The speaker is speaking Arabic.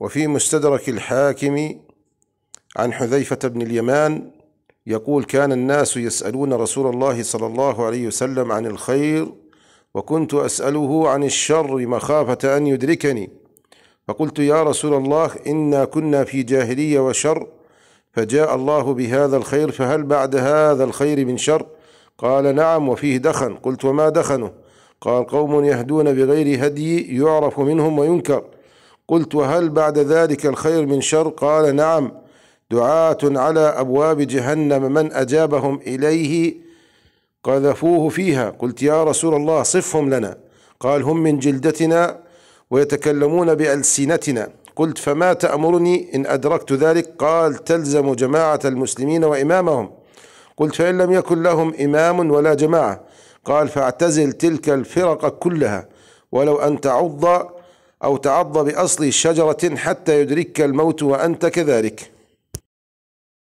وفي مستدرك الحاكم عن حذيفة بن اليمان يقول كان الناس يسألون رسول الله صلى الله عليه وسلم عن الخير وكنت أسأله عن الشر مخافة أن يدركني فقلت يا رسول الله إنا كنا في جاهلية وشر فجاء الله بهذا الخير فهل بعد هذا الخير من شر قال نعم وفيه دخن قلت وما دخنه قال قوم يهدون بغير هدي يعرف منهم وينكر قلت وهل بعد ذلك الخير من شر قال نعم دعاة على أبواب جهنم من أجابهم إليه قذفوه فيها قلت يا رسول الله صفهم لنا قال هم من جلدتنا ويتكلمون بألسنتنا قلت فما تأمرني إن أدركت ذلك قال تلزم جماعة المسلمين وإمامهم قلت فإن لم يكن لهم إمام ولا جماعة قال فاعتزل تلك الفرق كلها ولو أن تعض أو تعض بأصل شجرة حتى يدركك الموت وأنت كذلك